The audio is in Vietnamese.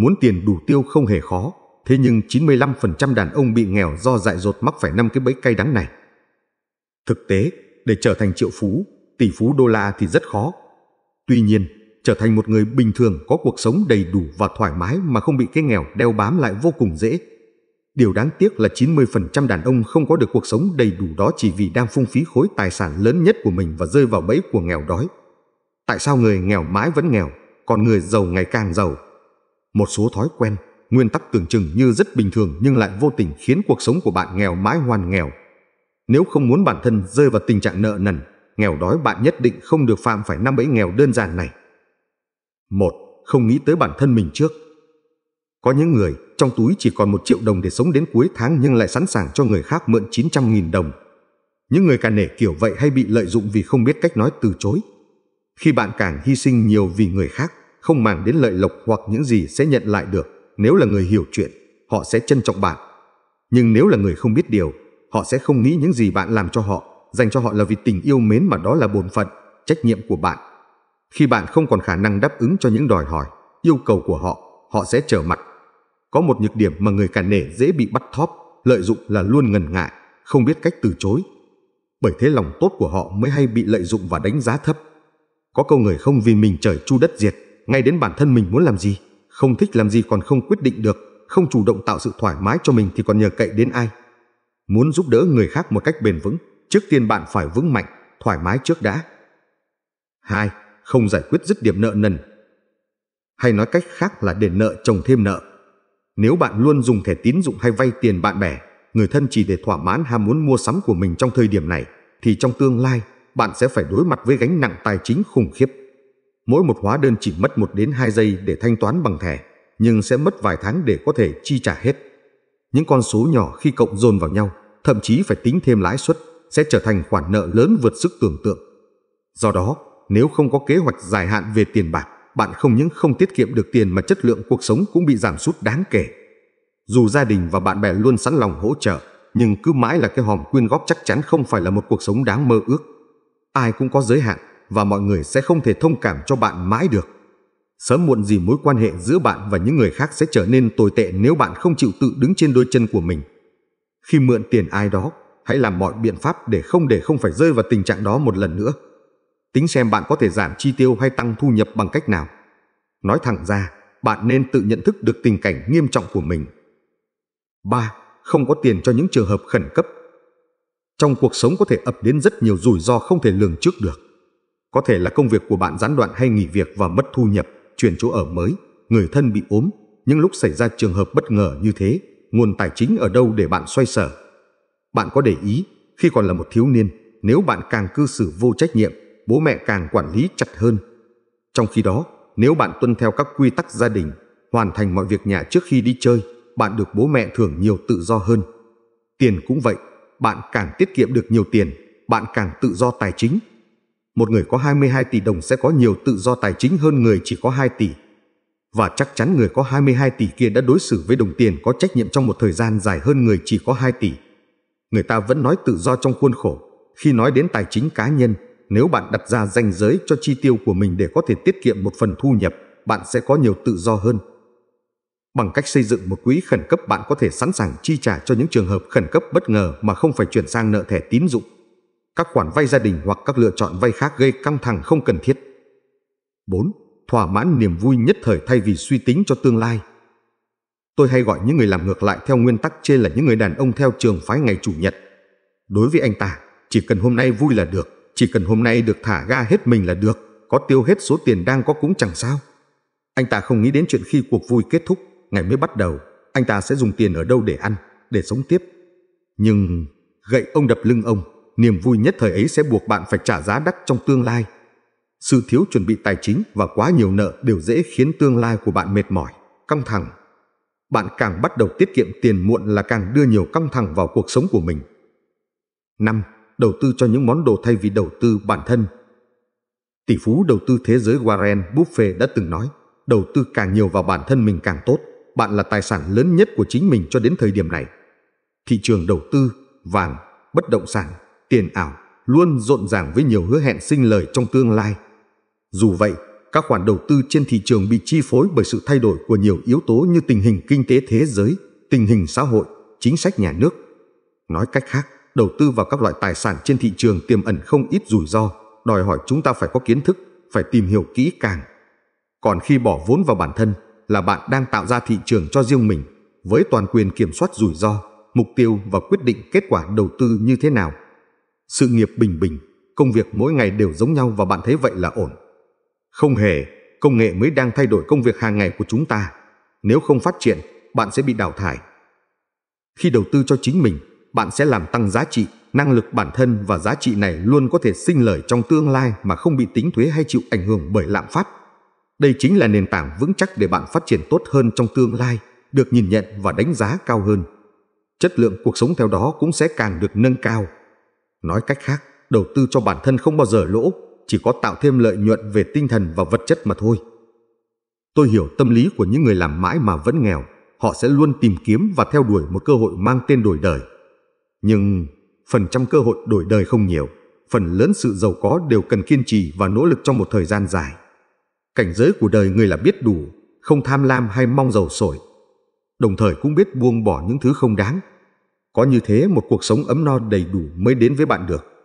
Muốn tiền đủ tiêu không hề khó, thế nhưng 95% đàn ông bị nghèo do dại dột mắc phải năm cái bẫy cay đắng này. Thực tế, để trở thành triệu phú, tỷ phú đô la thì rất khó. Tuy nhiên, trở thành một người bình thường có cuộc sống đầy đủ và thoải mái mà không bị cái nghèo đeo bám lại vô cùng dễ. Điều đáng tiếc là 90% đàn ông không có được cuộc sống đầy đủ đó chỉ vì đang phung phí khối tài sản lớn nhất của mình và rơi vào bẫy của nghèo đói. Tại sao người nghèo mãi vẫn nghèo, còn người giàu ngày càng giàu? một số thói quen, nguyên tắc tưởng chừng như rất bình thường nhưng lại vô tình khiến cuộc sống của bạn nghèo mãi hoàn nghèo. Nếu không muốn bản thân rơi vào tình trạng nợ nần, nghèo đói bạn nhất định không được phạm phải năm bẫy nghèo đơn giản này. một Không nghĩ tới bản thân mình trước. Có những người trong túi chỉ còn một triệu đồng để sống đến cuối tháng nhưng lại sẵn sàng cho người khác mượn 900.000 đồng. Những người càng nể kiểu vậy hay bị lợi dụng vì không biết cách nói từ chối. Khi bạn càng hy sinh nhiều vì người khác, không màng đến lợi lộc hoặc những gì sẽ nhận lại được. Nếu là người hiểu chuyện, họ sẽ trân trọng bạn. Nhưng nếu là người không biết điều, họ sẽ không nghĩ những gì bạn làm cho họ, dành cho họ là vì tình yêu mến mà đó là bổn phận, trách nhiệm của bạn. Khi bạn không còn khả năng đáp ứng cho những đòi hỏi, yêu cầu của họ, họ sẽ trở mặt. Có một nhược điểm mà người cả nể dễ bị bắt thóp, lợi dụng là luôn ngần ngại, không biết cách từ chối. Bởi thế lòng tốt của họ mới hay bị lợi dụng và đánh giá thấp. Có câu người không vì mình trời chu đất diệt ngay đến bản thân mình muốn làm gì, không thích làm gì còn không quyết định được, không chủ động tạo sự thoải mái cho mình thì còn nhờ cậy đến ai. Muốn giúp đỡ người khác một cách bền vững, trước tiên bạn phải vững mạnh, thoải mái trước đã. 2. Không giải quyết dứt điểm nợ nần. Hay nói cách khác là để nợ chồng thêm nợ. Nếu bạn luôn dùng thẻ tín dụng hay vay tiền bạn bè, người thân chỉ để thỏa mãn ham muốn mua sắm của mình trong thời điểm này, thì trong tương lai, bạn sẽ phải đối mặt với gánh nặng tài chính khủng khiếp. Mỗi một hóa đơn chỉ mất 1 đến 2 giây để thanh toán bằng thẻ, nhưng sẽ mất vài tháng để có thể chi trả hết. Những con số nhỏ khi cộng dồn vào nhau, thậm chí phải tính thêm lãi suất, sẽ trở thành khoản nợ lớn vượt sức tưởng tượng. Do đó, nếu không có kế hoạch dài hạn về tiền bạc, bạn không những không tiết kiệm được tiền mà chất lượng cuộc sống cũng bị giảm sút đáng kể. Dù gia đình và bạn bè luôn sẵn lòng hỗ trợ, nhưng cứ mãi là cái hòm quyên góp chắc chắn không phải là một cuộc sống đáng mơ ước. Ai cũng có giới hạn, và mọi người sẽ không thể thông cảm cho bạn mãi được. Sớm muộn gì mối quan hệ giữa bạn và những người khác sẽ trở nên tồi tệ nếu bạn không chịu tự đứng trên đôi chân của mình. Khi mượn tiền ai đó, hãy làm mọi biện pháp để không để không phải rơi vào tình trạng đó một lần nữa. Tính xem bạn có thể giảm chi tiêu hay tăng thu nhập bằng cách nào. Nói thẳng ra, bạn nên tự nhận thức được tình cảnh nghiêm trọng của mình. 3. Không có tiền cho những trường hợp khẩn cấp. Trong cuộc sống có thể ập đến rất nhiều rủi ro không thể lường trước được có thể là công việc của bạn gián đoạn hay nghỉ việc và mất thu nhập, chuyển chỗ ở mới, người thân bị ốm. Những lúc xảy ra trường hợp bất ngờ như thế, nguồn tài chính ở đâu để bạn xoay sở? Bạn có để ý, khi còn là một thiếu niên, nếu bạn càng cư xử vô trách nhiệm, bố mẹ càng quản lý chặt hơn. Trong khi đó, nếu bạn tuân theo các quy tắc gia đình, hoàn thành mọi việc nhà trước khi đi chơi, bạn được bố mẹ thưởng nhiều tự do hơn. Tiền cũng vậy, bạn càng tiết kiệm được nhiều tiền, bạn càng tự do tài chính, một người có 22 tỷ đồng sẽ có nhiều tự do tài chính hơn người chỉ có 2 tỷ. Và chắc chắn người có 22 tỷ kia đã đối xử với đồng tiền có trách nhiệm trong một thời gian dài hơn người chỉ có 2 tỷ. Người ta vẫn nói tự do trong khuôn khổ. Khi nói đến tài chính cá nhân, nếu bạn đặt ra ranh giới cho chi tiêu của mình để có thể tiết kiệm một phần thu nhập, bạn sẽ có nhiều tự do hơn. Bằng cách xây dựng một quỹ khẩn cấp bạn có thể sẵn sàng chi trả cho những trường hợp khẩn cấp bất ngờ mà không phải chuyển sang nợ thẻ tín dụng các khoản vay gia đình hoặc các lựa chọn vay khác gây căng thẳng không cần thiết. 4. Thỏa mãn niềm vui nhất thời thay vì suy tính cho tương lai. Tôi hay gọi những người làm ngược lại theo nguyên tắc trên là những người đàn ông theo trường phái ngày chủ nhật. Đối với anh ta, chỉ cần hôm nay vui là được, chỉ cần hôm nay được thả ga hết mình là được, có tiêu hết số tiền đang có cũng chẳng sao. Anh ta không nghĩ đến chuyện khi cuộc vui kết thúc, ngày mới bắt đầu, anh ta sẽ dùng tiền ở đâu để ăn, để sống tiếp. Nhưng gậy ông đập lưng ông niềm vui nhất thời ấy sẽ buộc bạn phải trả giá đắt trong tương lai. Sự thiếu chuẩn bị tài chính và quá nhiều nợ đều dễ khiến tương lai của bạn mệt mỏi, căng thẳng. Bạn càng bắt đầu tiết kiệm tiền muộn là càng đưa nhiều căng thẳng vào cuộc sống của mình. 5. Đầu tư cho những món đồ thay vì đầu tư bản thân. Tỷ phú đầu tư thế giới Warren Buffett đã từng nói, đầu tư càng nhiều vào bản thân mình càng tốt, bạn là tài sản lớn nhất của chính mình cho đến thời điểm này. Thị trường đầu tư, vàng, bất động sản tiền ảo luôn rộn ràng với nhiều hứa hẹn sinh lời trong tương lai. Dù vậy, các khoản đầu tư trên thị trường bị chi phối bởi sự thay đổi của nhiều yếu tố như tình hình kinh tế thế giới, tình hình xã hội, chính sách nhà nước. Nói cách khác, đầu tư vào các loại tài sản trên thị trường tiềm ẩn không ít rủi ro, đòi hỏi chúng ta phải có kiến thức, phải tìm hiểu kỹ càng. Còn khi bỏ vốn vào bản thân là bạn đang tạo ra thị trường cho riêng mình với toàn quyền kiểm soát rủi ro, mục tiêu và quyết định kết quả đầu tư như thế nào sự nghiệp bình bình, công việc mỗi ngày đều giống nhau và bạn thấy vậy là ổn. Không hề, công nghệ mới đang thay đổi công việc hàng ngày của chúng ta. Nếu không phát triển, bạn sẽ bị đào thải. Khi đầu tư cho chính mình, bạn sẽ làm tăng giá trị, năng lực bản thân và giá trị này luôn có thể sinh lời trong tương lai mà không bị tính thuế hay chịu ảnh hưởng bởi lạm phát. Đây chính là nền tảng vững chắc để bạn phát triển tốt hơn trong tương lai, được nhìn nhận và đánh giá cao hơn. Chất lượng cuộc sống theo đó cũng sẽ càng được nâng cao. Nói cách khác, đầu tư cho bản thân không bao giờ lỗ, chỉ có tạo thêm lợi nhuận về tinh thần và vật chất mà thôi. Tôi hiểu tâm lý của những người làm mãi mà vẫn nghèo, họ sẽ luôn tìm kiếm và theo đuổi một cơ hội mang tên đổi đời. Nhưng phần trăm cơ hội đổi đời không nhiều, phần lớn sự giàu có đều cần kiên trì và nỗ lực trong một thời gian dài. Cảnh giới của đời người là biết đủ, không tham lam hay mong giàu sổi. Đồng thời cũng biết buông bỏ những thứ không đáng có như thế một cuộc sống ấm no đầy đủ mới đến với bạn được.